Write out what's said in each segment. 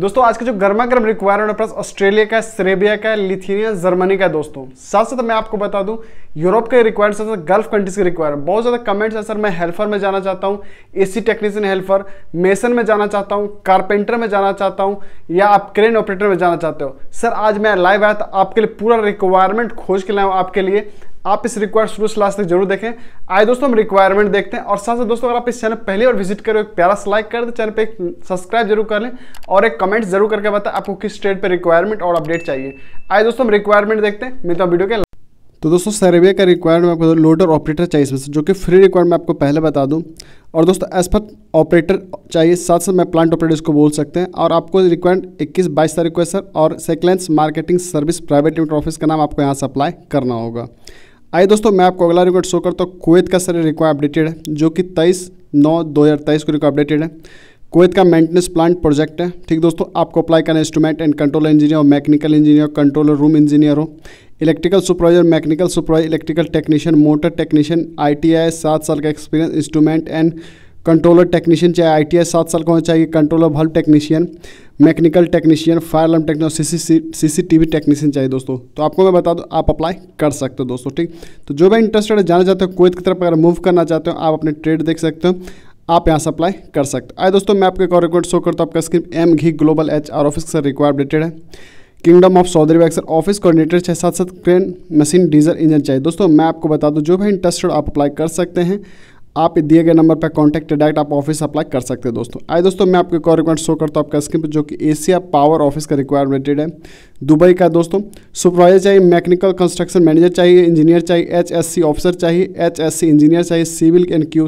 दोस्तों आज का जो गर्मा गर्म रिक्वायरमेंट प्लस ऑस्ट्रेलिया का सरेबिया का लिथिनिया जर्मनी का दोस्तों साथ साथ मैं आपको बता दूं यूरोप के रिक्वायरमेंट साथ साथ गल्फ कंट्रीज के रिक्वायरमेंट बहुत ज़्यादा कमेंट्स है सर मैं हेल्पर में जाना चाहता हूँ एसी टेक्नीशियन हेल्पर मेसन में जाना चाहता हूँ कारपेंटर में जाना चाहता हूँ या आप क्रेन ऑपरेटर में जाना चाहते हो सर आज मैं लाइव आया था आपके लिए पूरा रिक्वायरमेंट खोज के लाया हूँ आपके लिए आप इस रिक्वायर्ड शुरू से लास्ट तक जरूर देखें आए दोस्तों हम रिक्वायरमेंट देखते हैं और साथ साथ दोस्तों अगर आप इस चैनल पहली बार विजिट करें एक प्यारा से लाइक कर दें चैनल पे एक सब्सक्राइब जरूर कर लें और एक कमेंट जरूर करके बताएं आपको किस स्टेट पे रिक्वायरमेंट और अपडेट चाहिए आए दोस्तों हम रिक्वायरमेंट देखते हैं मिलता वीडियो के तो दोस्तों सर्वे का रिक्वायरमेंट आपको लोडर ऑपरेटर चाहिए इसमें से जो कि फ्री रिक्वायरमेंट आपको पहले बता दूं और दोस्तों एज पर ऑपरेटर चाहिए साथ साथ मैं प्लांट ऑपरेटर इसको बोल सकते हैं और आपको रिक्वायरमेंट इक्कीस बाईस तारीख को है सर और सेकलेंस marketing service private limited office का नाम आपको यहाँ से अप्लाई करना होगा आइए दोस्तों मैं आपको अगला रिकॉर्ड शो करता हूँ कुवैत का सर रिकॉर्ड अपडेटेड है जो कि तेईस नौ दो हज़ार तेईस को रिकॉर्ड अपडेटेड है कुवैत का मेंटेनेंस प्लांट प्रोजेक्ट है ठीक दोस्तों आपको अप्लाई करना instrument and control engineer mechanical engineer controller room engineer हो electrical supervisor mechanical supervisor electrical technician motor technician आई सात साल का experience instrument and controller technician चाहे आई टी सात साल का होना चाहिए controller valve technician mechanical technician fire alarm technician C C T V technician चाहिए दोस्तों तो आपको मैं बता दूँ आप अप्लाई कर सकते हो दोस्तों ठीक तो जो भी इंटरेस्टेड है जाना चाहते हो कोई की तरफ अगर मूव करना चाहते हो आप अपने ट्रेड देख सकते हो आप यहाँ से अप्लाई कर सकते हो आए दोस्तों मैं आपके एक और शो करता हूँ आपका screen M G global H R office sir require updated है किंगडम ऑफ सऊदी वैक्सर ऑफिस कोऑर्डिनेटर चाहे साथ साथ क्रेन मशीन डीजल इंजन चाहिए दोस्तों मैं आपको बता दूं जो भी इंटरेस्टेड आप अप्लाई कर सकते हैं आप दिए गए नंबर पर कॉन्टैक्ट डायरेक्ट आप ऑफिस अप्लाई कर सकते हैं दोस्तों आए दोस्तों मैं आपके एक रिक्वायरमेंट शो करता हूँ आपका स्क्रीन पर जो कि एशिया पावर ऑफिस का रिक्वायरमेंटेड है दुबई का दोस्तों सुपरवाइजर चाहिए मैकेनिकल कंस्ट्रक्शन मैनेजर चाहिए इंजीनियर चाहिए एच ऑफिसर चाहिए एच इंजीनियर चाहिए civil and Q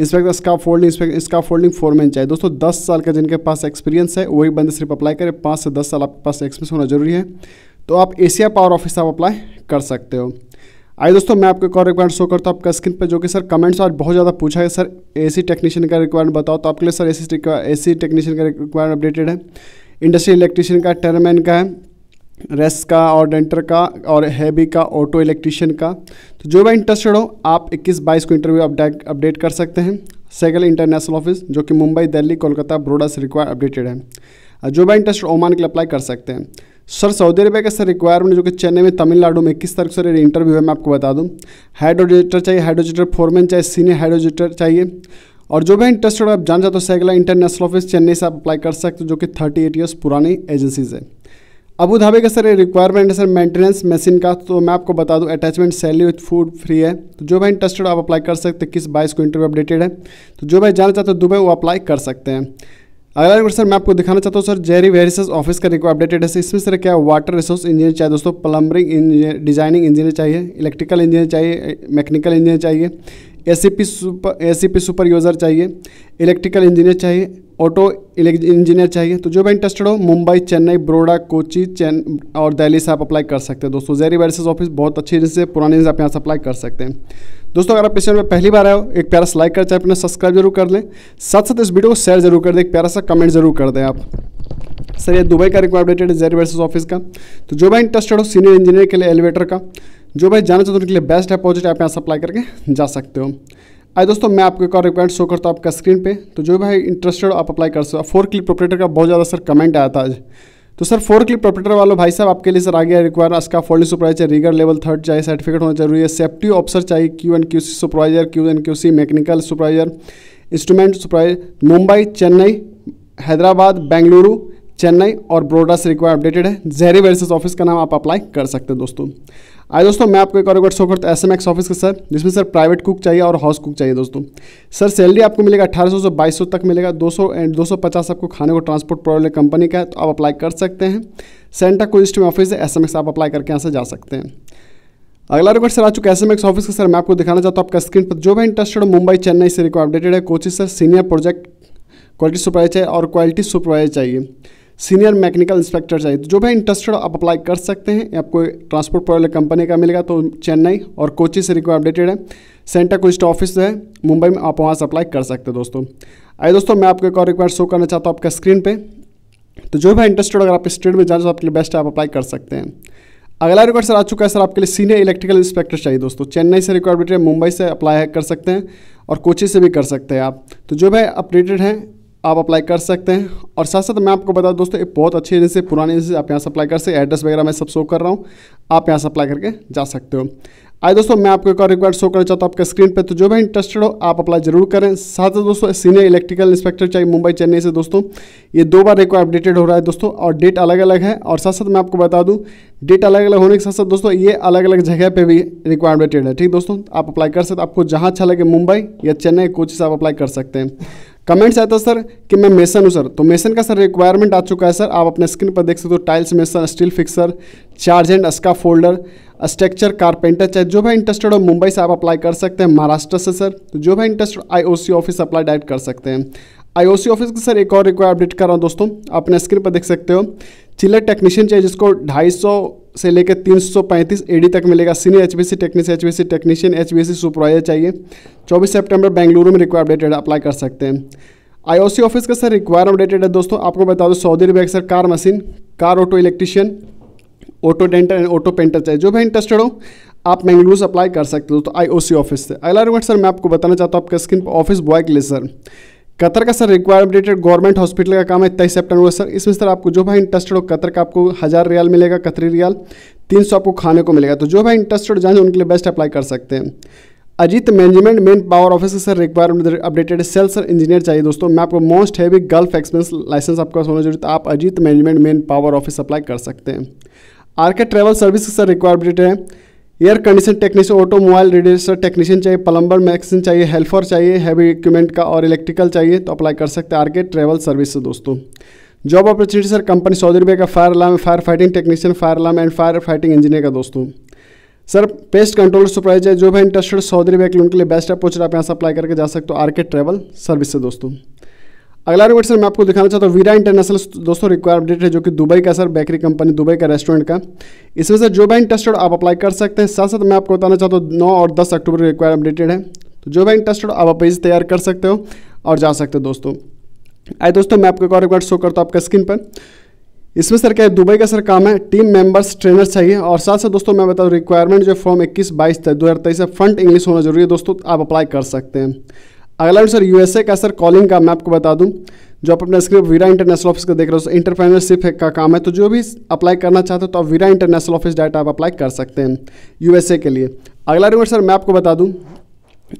inspector scaffolding inspector scaffolding foreman चाहिए दोस्तों दस साल का जिनके पास एक्सपीरियंस है वही बंदे सिर्फ अप्लाई करें पाँच से दस साल आपके पास एक्सपीरियंस होना जरूरी है तो आप एशिया पावर ऑफिस आप अप्लाई कर सकते हो आइए दोस्तों मैं आपको एक और रिक्वायरमेंट शो करता हूँ आपका स्क्रीन पे जो कि सर कमेंट्स आज बहुत ज़्यादा पूछा है सर एसी टेक्नीशियन का रिक्वायरमेंट बताओ तो आपके लिए सर एसी एसी टेक्नीशियन का रिक्वायरमेंट अपडेटेड है इंडस्ट्रियल इलेक्ट्रीशियन का टेरमैन का है रेस का और डेंटर का और हैवी का ऑटो इलेक्ट्रीशियन का तो जो भी इंटरेस्टेड हो आप इक्कीस बाईस को इंटरव्यू अपडेट कर सकते हैं सेगल इंटरनेशनल ऑफिस जो कि मुंबई दिल्ली कोलकाता बड़ोडा से रिक्वायर अपडेटेड है जो भी इंटरेस्ट ओमान के लिए अप्लाई कर सकते हैं सर सऊदी अरबिया का सर रिक्वायरमेंट जो कि चेन्नई में तमिलनाडु में किस तरह सर इंटरव्यू है मैं आपको बता दूँ हाइड्रोजेटर चाहिए हाइड्रोजेटर फोरमैन चाहिए सीनियर हाइड्रोजेटर चाहिए और जो भी इंटरेस्टेड आप जान जाते हो सैगला इंटरनेशनल ऑफिस चेन्नई से आप अप्लाई कर सकते हो जो कि थर्टी एट ईयर्स पुरानी एजेंसीज है अबू धाबी का सर रिक्वायरमेंट है सर मेंटेनेंस मशीन का तो मैं आपको बता दूं attachment salary with food free है तो जो भाई इंटरेस्टेड आप अप्लाई कर सकते हैं किस बाईस को इंटरव्यू अपडेटेड है तो जो भाई जाना चाहते हो दुबई वो अप्लाई कर सकते हैं अगला रिक्वेस्ट सर मैं आपको दिखाना चाहता हूँ सर जेरी वेरिसस ऑफिस का रिक्वायर अपडेटेड है इसमें सर क्या वाटर रिसोर्स इंजीनियर चाहिए दोस्तों प्लम्बरिंग इंजीनियर डिजाइनिंग इंजीनियर चाहिए इलेक्ट्रिकल इंजीनियर चाहिए मैकेनिकल इंजीनियर चाहिए A C P super A C P super user चाहिए इलेक्ट्रिकल इंजीनियर चाहिए ऑटो इंजीनियर चाहिए तो जो भी इंटरेस्टेड हो मुंबई चेन्नई बड़ोड़ा कोची चेन और दिल्ली से आप अप्लाई कर सकते हैं दोस्तों जेरी वेरिसेस ऑफिस बहुत अच्छी एजेंसी से पुरानी आप यहाँ से अप्लाई कर सकते हैं दोस्तों अगर आप चैनल में पहली बार आए हो एक प्यारा सा लाइक कर चाहे अपने सब्सक्राइब जरूर कर लें साथ साथ इस वीडियो को शेयर जरूर कर दें एक प्यारा सा कमेंट जरूर कर दें आप सर ये दुबई का अपडेटेड है जेरी वर्सेज ऑफिस का तो जो भी इंटरेस्टेड हो सीनियर इंजीनियर के लिए एलिवेटर का जो भाई जाना चाहते हो उनके लिए बेस्ट है पॉजिटिव आप यहाँ से अप्लाई करके जा सकते हो आए दोस्तों मैं आपको एक और रिक्वायरमेंट शो करता हूँ आपका स्क्रीन पे तो जो भाई इंटरेस्टेड आप अप्लाई कर सकते हो फोर क्लिक प्रोपरेटर का बहुत ज़्यादा सर कमेंट आया था आज तो सर फोर क्लिक प्रोपरेटर वालों भाई साहब आपके लिए सर आ गया रिक्वायर इसका folding supervisor rigger level third चाहिए सर्टिफिकेट होना जरूरी है सेफ्टी ऑफिसर चाहिए Q and Q C supervisor Q and Q C mechanical supervisor instrument supervisor Mumbai Chennai Hyderabad Bengaluru Chennai और ब्रोडा से रिक्वायर अपडेटेड है जहरी वेरिस ऑफिस का नाम आप अप्लाई कर सकते हैं दोस्तों आज दोस्तों मैं आपको एक और शो करता हूँ एस एम एक्स ऑफिस का सर जिसमें सर प्राइवेट कुक चाहिए और हाउस कुक चाहिए दोस्तों सर सैलरी आपको मिलेगा अठारह सौ से बाईस सौ तक मिलेगा दो सौ एंड दो सौ पचास आपको खाने को ट्रांसपोर्ट प्रोवाइडर कंपनी का है तो आप अप्लाई कर सकते हैं सेंटा कोजिस्ट में ऑफिस है एस एम एक्स आप अप्लाई करके यहाँ से जा सकते हैं अगला रिकॉर्ड सर आ चुका एस एम एक्स ऑफिस का सर मैं आपको दिखाना चाहता हूँ आपका स्क्रीन पर जो भी इंटरेस्टेड हो मुंबई चेन्नई से रिकॉर्ड अपडेटेड है कोचिज sir senior project quality supervise चाहिए और क्वालिटी सुपरवाइज़ चाहिए सीनियर मैकेनिकल इंस्पेक्टर चाहिए तो जो भी इंटरेस्टेड आप अप्लाई कर सकते हैं आपको ट्रांसपोर्ट प्रोवाइडर कंपनी का मिलेगा तो चेन्नई और कोची से रिक्वायर अपडेटेड है सेंटर कोस्ट ऑफिस है मुंबई में आप वहाँ से अप्लाई कर सकते हैं दोस्तों आइए दोस्तों मैं आपको एक और रिक्वायर शो करना चाहता हूँ आपका स्क्रीन पर तो जो भी इंटरेस्टेड अगर आप स्टेट में जाए तो आपके लिए बेस्ट आप अप्लाई कर सकते हैं अगला रिक्वायर सर आ चुका है सर आपके लिए सीनियर इलेक्ट्रिकल इंस्पेक्टर चाहिए दोस्तों चेन्नई से रिक्वायरमेंट है मुंबई से अप्लाई कर सकते हैं और कोची से भी कर सकते हैं आप तो जो भी अपडेटेड हैं आप अप्लाई कर सकते हैं और साथ साथ मैं आपको बता दूँ दोस्तों एक बहुत अच्छी एजेंसी पुरानी एजेंसी आप यहाँ से अप्लाई कर सकते एड्रेस वगैरह मैं सब शो कर रहा हूँ आप यहाँ से अप्लाई करके जा सकते हो आए दोस्तों मैं आपको एक और रिक्वायर्ड शो करना चाहता हूँ आपके स्क्रीन पर तो जो भी इंटरेस्टेड हो आप अप्लाई जरूर करें साथ ही दोस्तों सीनियर इलेक्ट्रिकल इंस्पेक्टर चाहिए मुंबई चेन्नई से दोस्तों ये दो बार रिक्वायर अपडेटेड हो रहा है दोस्तों और डेट अलग अलग है और साथ साथ मैं आपको बता दूँ डेट अलग अलग होने के साथ साथ दोस्तों ये अलग अलग जगह पर भी रिक्वायर अपडेटेड है ठीक दोस्तों आप अप्लाई कर सकते आपको जहाँ अच्छा लगे मुंबई या चेन्नई कोचिस आप अप्लाई कर सकते हैं कमेंट्स आया था तो सर कि मैं मेसन हूँ सर तो मेसन का सर रिक्वायरमेंट आ चुका है सर आप अपने स्क्रीन पर देख सकते हो tiles mason steel fixer charge and scaffolder structure carpenter चाहे जो भी इंटरेस्टेड हो मुंबई से आप अप्लाई कर सकते हैं महाराष्ट्र से सर तो जो भी interested C office apply direct कर सकते हैं सी ऑफिस का सर एक और रिक्वायर अपडेट कर रहा हूँ दोस्तों अपने स्क्रीन पर देख सकते हो चिलर टेक्नीशियन चाहिए जिसको ढाई से लेकर 335 एडी तक मिलेगा senior HBC technician HBC technician HBC supervisor चाहिए 24 सितंबर बेंगलुरु में रिक्वायर अपडेटेड अप्लाई कर सकते हैं आईओसी ऑफिस का सर रिक्वायर अपडेटेड है दोस्तों आपको बता दो Saudi Arabia sir car machine car auto electrician auto denter and auto painter चाहिए जो भी इंटरेस्टेड हो आप बेंगलुरु से अप्लाई कर सकते हो तो आईओसी ऑफिस से अगला रिक्वेस्ट सर मैं आपको बताना चाहता हूँ आपका स्क्रीन पर ऑफिस बॉय के लिए सर कतर का सर रिक्वायरमेंटेड गवर्नमेंट हॉस्पिटल का काम है तेईस सेप्टेम्बर को सर इसमें सर आपको जो भाई इंटरेस्टेड हो कतर का आपको हज़ार रियाल मिलेगा कतरी रियाल तीन सौ आपको खाने को मिलेगा तो जो भाई इंटरेस्टेड जाएँ उनके लिए बेस्ट अप्लाई कर सकते हैं Ajit management manpower officer sir requirement updated सेल सर इंजीनियर चाहिए दोस्तों मैं आपको most heavy Gulf expense license आपका होना जरूरी है तो आप Ajit management manpower office apply कर सकते हैं आर के ट्रेवल सर्विस सर रिक्वायरमेंटेड है air condition technician automobile radiator technician चाहिए प्लम्बर मैक्सिन चाहिए हेल्पर चाहिए हैवी इक्विपमेंट का और इलेक्ट्रिकल चाहिए तो अप्लाई कर सकते हैं आर के ट्रेवल सर्विस से दोस्तों job opportunity sir company Saudi रुपये का fire alarm fire fighting technician fire alarm and fire fighting engineer का दोस्तों सर पेस्ट कंट्रोल सुप्राइज है जो भी इंटरेस्टेड सऊदी रुपये के लिए उनके लिए बेस्ट अप्रोच आप यहाँ से अप्लाई करके जा सकते हो आर के ट्रेवल सर्विस से दोस्तों अगला रिपोर्ट सर मैं आपको दिखाना चाहता हूँ वीरा इंटरनेशनल दोस्तों रिक्वायर अपडेट है जो कि दुबई का सर बेकरी कंपनी दुबई का रेस्टोरेंट का इसमें सर जो भी इंटरेस्टेड आप अप्लाई कर सकते हैं साथ साथ मैं आपको बताना चाहता हूँ नौ और दस अक्टूबर रिक्वायर अपडेटेड है तो जो भी इंटरेस्टेड आप अपेज तैयार कर सकते हो और जा सकते हो दोस्तों आए दोस्तों मैं आपको एक और रिक्वायर शो करता हूँ आपका स्क्रीन पर इसमें सर क्या है दुबई का सर काम है टीम मेंबर्स ट्रेनर चाहिए और साथ साथ दोस्तों मैं बताऊँ रिक्वायरमेंट जो फॉर्म इक्कीस बाईस दो हज़ार तेईस है फ्रंट इंग्लिश होना जरूरी है दोस्तों आप अप्लाई कर सकते हैं अगला सर यूएसए का सर कॉलिंग का मैं आपको बता दूं जो आप अपना स्क्रिप्ट वीरा इंटरनेशनल ऑफिस का देख रहे हो इंटरप्रेनरशिप का काम है तो जो भी अप्लाई करना चाहते हो तो आप वीरा इंटरनेशनल ऑफिस डाटा आप अप्लाई कर सकते हैं यूएसए के लिए अगला रिवर्ट सर मैं आपको बता दूँ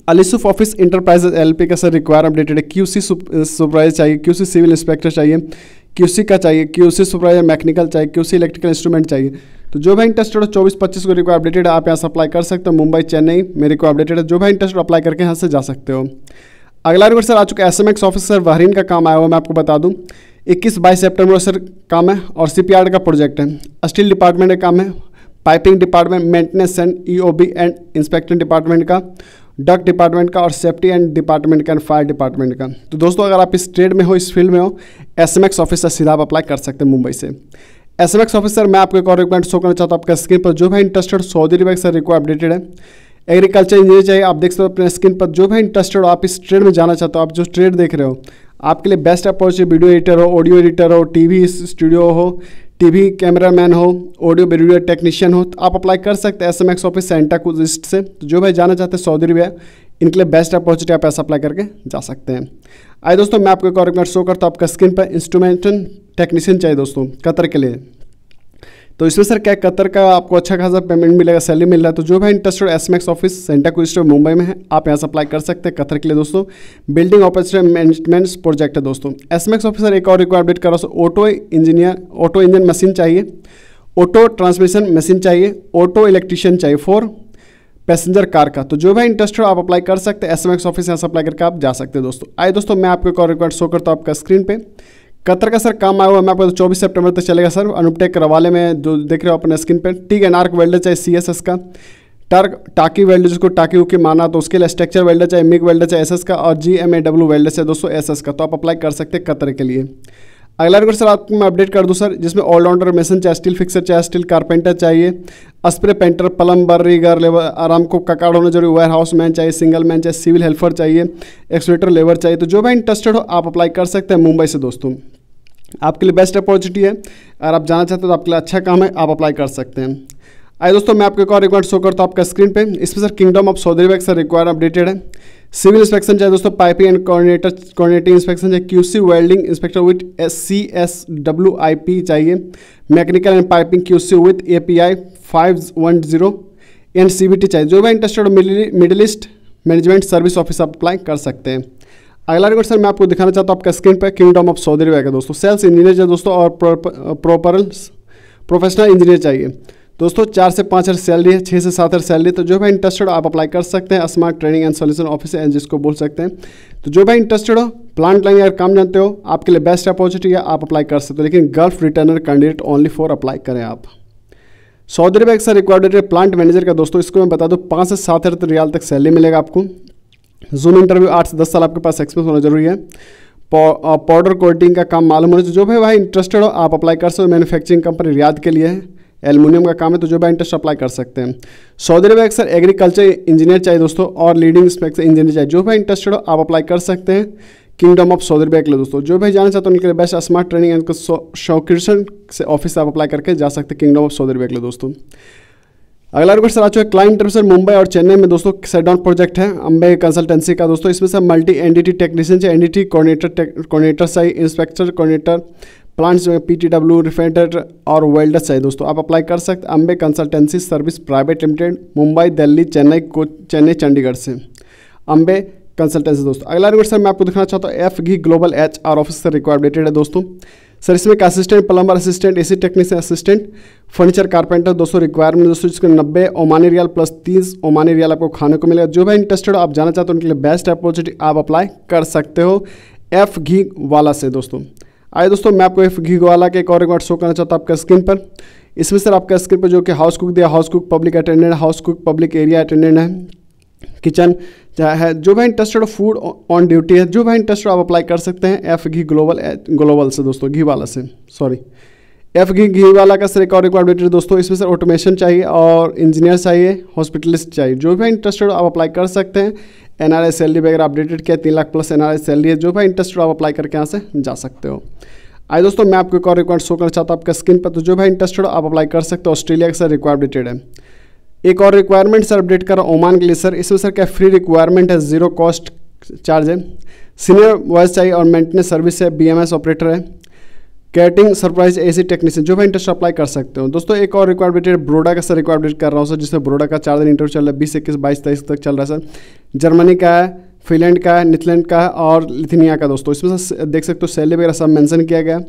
अलीसुफ ऑफिस इंटरप्राइजेज एलपी का सर रिक्वायर अपडेटेड है क्यूसी सुपरवाइजर चाहिए क्यूसी सिविल इंस्पेक्टर चाहिए क्यूसी का चाहिए क्यूसी सुपरवाइजर मैकेनिकल चाहिए क्यूसी इलेक्ट्रिकल इंस्ट्रूमेंट चाहिए तो जो भाई इंटरेस्टेड हो चौबीस पच्चीस को रिक्वायर अपडेटेड आप यहाँ से अप्लाई कर सकते हो मुंबई चेन्नई मेरे रिक्वायर अपडेटेड है जो भाई इंटरेस्ट अप्लाई करके यहाँ से जा सकते हो अगला रिक्वेस्ट सर आ चुका S M X officer Bahrain का काम आया हुआ मैं आपको बता दूँ इक्कीस बाईस सेप्टेम्बर सर काम है और सी का प्रोजेक्ट है स्टील डिपार्टमेंट का काम है piping department maintenance and E and inspector department का डक डिपार्टमेंट का और सेफ्टी एंड डिपार्टमेंट का एंड फायर डिपार्टमेंट का तो दोस्तों अगर आप इस ट्रेड में हो इस फील्ड में हो एस एम एक्स ऑफिसर सीधा आप अप्लाई कर सकते हैं मुंबई से एस एम एक्स ऑफिसर मैं आपको एक और रिक्वायरमेंट शो करना चाहता हूँ आपका स्क्रीन पर जो भी interested Saudi Arab sir require updated है एग्रीकल्चर इंजीनियर चाहिए आप देख सकते हो अपने स्क्रीन पर जो भी इंटरेस्टेड हो आप इस ट्रेड में जाना चाहते हो आप जो ट्रेड देख रहे हो आपके लिए बेस्ट अप्रोच वीडियो एडिटर हो ऑडियो एडिटर हो टीवी स्टूडियो हो टीवी कैमरामैन हो ऑडियो वीडियो टेक्नीशियन हो तो आप अप्लाई कर सकते हैं एस एम एक्स ऑफिस सेंटा लिस्ट से तो जो भाई जाना चाहते हैं सऊदी अरबिया इनके लिए बेस्ट अपॉर्चुनिटी आप ऐसा अप्लाई करके जा सकते हैं आए दोस्तों मैं आपको एक और शो करता हूँ आपका स्क्रीन पर इंस्ट्रूमेंटन टेक्नीशियन चाहिए दोस्तों कतर के लिए तो इसमें सर क्या कतर का आपको अच्छा खासा पेमेंट मिलेगा सैलरी मिल रहा है तो जो भाई इंटरेस्टेड एस मैक्स ऑफिस सेंटा क्विस्टर मुंबई में है आप यहाँ से अप्लाई कर सकते हैं कतर के लिए दोस्तों बिल्डिंग ऑपरेशन मैनेजमेंट प्रोजेक्ट है दोस्तों एस मैक्स ऑफिसर एक और रिक्वायर अपडेट करो auto engineer auto engine machine चाहिए ऑटो ट्रांसमिशन मशीन चाहिए ऑटो इलेक्ट्रीशियन चाहिए फोर पैसेंजर कार का तो जो भी इंटरेस्ट हो आप अप्लाई कर सकते हैं एस एम एक्स ऑफिस यहाँ से अप्लाई करके आप जा सकते हैं दोस्तों आए दोस्तों मैं आपको एक और रिक्वायर शो करता हूँ आपका स्क्रीन पे कतर का सर काम आया हुआ मैं आपको चौबीस सेप्टेम्बर तक चलेगा सर अनुपटेक करवाले में जो देख रहे हो अपने स्क्रीन पर ठीक है नार्क वेल्डर चाहे सी एस एस का टर्क टाकी वेल्डर जिसको टाकी उकी माना तो उसके लिए स्ट्रक्चर वेल्डर चाहे मिग वेल्डर चाहे एस का और G M A W welder चाहे दोस्तों एस का तो आप अप्लाई कर सकते हैं कतर के लिए अगला रिकॉर्ड सर आपको मैं अपडेट कर दूँ सर जिसमें ऑलराउंडर मेसन चाहे स्टील फिक्सर चाहे स्टील कारपेंटर चाहिए spray painter plumber rigger labour आराम को ककाड़ होना जरूरी वेयर हाउस मैन चाहिए सिंगल मैन चाहिए सिविल हेल्पर चाहिए एक्सलेटर लेबर चाहिए तो जो भी इंटरेस्टेड हो आप अप्लाई कर सकते हैं मुंबई से दोस्तों आपके लिए बेस्ट अपॉर्चुनिटी है अगर आप जाना चाहते हो तो आपके लिए अच्छा काम है आप अप्लाई कर सकते हैं आइए दोस्तों मैं आपके एक और रिक्वायरमेंट शो करता हूँ आपका स्क्रीन पे इसमें sir kingdom of Saudi Arab sir require updated है सिविल इंस्पेक्शन चाहे दोस्तों piping and coordinator coordinating inspection चाहे QC welding inspector with S C S W I P चाहिए mechanical and piping QC with A P I five one zero and C B T चाहिए जो भी interested middle east management service office apply कर सकते हैं अगला record sir मैं आपको दिखाना चाहता हूँ आपका स्क्रीन पर किंगडम ऑफ सऊदी अरबिया का दोस्तों सेल्स इंजीनियर चाहिए दोस्तों और प्रॉपर प्रोफेशनल इंजीनियर चाहिए दोस्तों चार से पाँच हज़ार सैलरी है छः से सात हज़ार सैलरी तो जो भी इंटरेस्टेड हो आप अप्लाई कर सकते हैं smart training and solution office and जिसको बोल सकते हैं तो जो भी इंटरेस्टेड हो प्लांट लाइन अगर काम जानते हो आपके लिए बेस्ट अपॉर्चुनिटी है आप अप्लाई कर सकते हो लेकिन gulf returner candidate only for apply करें आप सऊदी अरबिया एक्सर रिक्वायर्ड प्लांट मैनेजर का दोस्तों इसको मैं बता दूँ पाँच से सात हज़ार रियाल तक सैलरी मिलेगा आपको जूम इंटरव्यू आठ से दस साल आपके पास एक्सपीरियंस होना जरूरी है पाउडर कोटिंग का काम मालूम होना चाहिए जो भी भाई इंटरेस्टेड हो आप अप्लाई कर सकते हो मैनुफैक्चरिंग कंपनी रियाद के लिए है एलमिनियम का काम है तो जो भी इंटरेस्ट अप्लाई कर सकते हैं सऊदी अरब अक्सर एग्रीकल्चर इंजीनियर चाहिए दोस्तों और लीडिंग इंजीनियर चाहिए जो भी इंटरेस्टेड हो आप अप्लाई कर सकते हैं किंगडम ऑफ सऊदी अरबिया के लिए दोस्तों जो भी जाना चाहते हैं उनके लिए बेस्ट स्मार्ट ट्रेनिंग एंड शौकीर्सन से ऑफिस आप अप्लाई करके जा सकते हैं किंगडम ऑफ सऊदी अरबिया के लिए दोस्तों अगला रिक्वेस्ट सर आ चुका क्लाइंट सर मुंबई और चेन्नई में दोस्तों सेट डाउन प्रोजेक्ट है अम्बे कंसल्टेंसी का दोस्तों इसमें सर मल्टी एनडीटी टेक्नीशियन से एनडीटी कोऑर्डिनेटर कोऑर्डिनेटर सही इंस्पेक्टर कोऑर्डिनेटर प्लांट्स में पी टी डब्ल्यू रिफाइनर और वेल्डर चाहिए दोस्तों आप अप्लाई कर सकते Ambe consultancy service private limited Mumbai Delhi Chennai को चेन्नई चंडीगढ़ से अम्बे कंसल्टेंसी दोस्तों अगला रिक्वेस्ट सर मैं आपको दिखाना चाहता हूँ F G global H R officer रिक्वायरमेंटेड है दोस्तों सर इसमें assistant plumber assistant AC technician assistant furniture carpenter दोस्तों रिक्वायरमेंट दोस्तों जिसके नब्बे ओमानी रियाल प्लस तीस ओमानी रियाल आपको खाने को मिलेगा जो भी इंटरेस्टेड आप जाना चाहते हो उनके लिए बेस्ट अपॉर्चुनिटी आप अप्लाई कर सकते हो एफ घी वाला से दोस्तों आइए दोस्तों मैं आपको एफ घी वाला के एक और रिकॉर्ड शो करना चाहता हूँ आपका स्क्रीन पर इसमें सर आपका स्क्रीन पर जो कि हाउस कुक दिया house cook public attendant house cook public area attendant है किचन चाहे जो भी इंटरेस्टेड फूड ऑन ड्यूटी है जो भी इंटरेस्टेड आप अप्लाई कर सकते हैं एफ घी ग्लोबल ग्लोबल से दोस्तों घी वाला से सॉरी एफ घी घी वाला का सिर्फ और रिक्वायरमेंट दोस्तों इसमें सर ऑटोमेशन चाहिए और इंजीनियर चाहिए हॉस्पिटलिस्ट चाहिए जो भी इंटरेस्टेड आप अप्लाई कर सकते हैं एन आर सैलरी वगैरह अपडेटेड किया तीन lakh plus N R salary है जो भी इंटरेस्टेड आप अप्लाई करके यहाँ से जा सकते हो आई दोस्तों मैं आपको एक और रिक्वायरमेंट शो करना चाहता हूँ आपका स्क्रीन पर तो जो भी इंटरेस्टेड आप अप्लाई कर सकते हो ऑस्ट्रेलिया का सर रिक्वायरमेंटेड है एक और रिक्वायरमेंट सर अपडेट कर ओमान के लिए सर इसमें सर क्या फ्री रिक्वायरमेंट है ज़ीरो कॉस्ट चार्ज है सीनियर वॉइस चाहिए और मेंटेनेंस सर्विस है बीएमएस ऑपरेटर है कैटिंग सरप्राइज एसी टेक्नीशियन जो भी इंटरेस्ट अप्लाई कर सकते हो दोस्तों एक और रिक्वायर अपडेट ब्रोडा का सर रिक्वायर अपडेट कर रहा हूँ सर जिसमें ब्रोडा का चार दिन इंटरव्यू चल रहा है बीस इक्कीस बाईस तेईस तक चल रहा है सर जर्मनी का है फिनलैंड का है नीथलैंड का है और लिथिनिया का दोस्तों इसमें से देख सकते हो सैलरी वगैरह सब मेंशन किया गया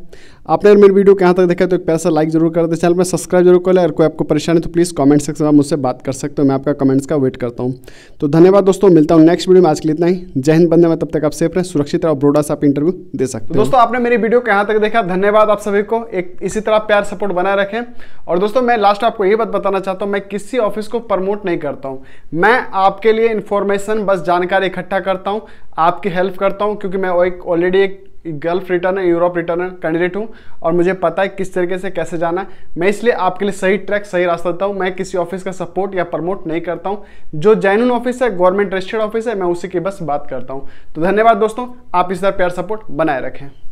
आपने अगर मेरी वीडियो कहाँ तक देखा तो एक पैसा लाइक जरूर कर दे चैनल पर सब्सक्राइब जरूर कर ले और कोई आपको परेशानी तो प्लीज़ कमेंट सेक्शन में मुझसे बात कर सकते हो मैं आपका कमेंट्स का वेट करता हूँ तो धन्यवाद दोस्तों मिलता हूँ नेक्स्ट वीडियो में आज के लिए इतना ही जय हिंद बंदे में तब तक आप सेफ रहें सुरक्षित रहे और ब्रोडा से आप इंटरव्यू दे सकते हो तो दोस्तों आपने मेरी वीडियो कहाँ तक देखा धन्यवाद आप सभी को एक इसी तरह प्यार सपोर्ट बनाए रखें और दोस्तों मैं लास्ट आपको यही बात बताना चाहता हूँ मैं किसी ऑफिस को प्रमोट नहीं करता हूँ मैं आपके लिए इन्फॉर्मेशन बस जानकारी इकट्ठा करता हूँ आपकी हेल्प करता हूँ क्योंकि मैं एक ऑलरेडी एक gulf returner Europe returner candidate हूँ और मुझे पता है किस तरीके से कैसे जाना है मैं इसलिए आपके लिए सही ट्रैक सही रास्ता देता हूँ मैं किसी ऑफिस का सपोर्ट या प्रमोट नहीं करता हूँ जो जैन ऑफिस है गवर्नमेंट रजिस्टर्ड ऑफिस है मैं उसी की बस बात करता हूँ तो धन्यवाद दोस्तों आप इस तरह प्यार सपोर्ट बनाए रखें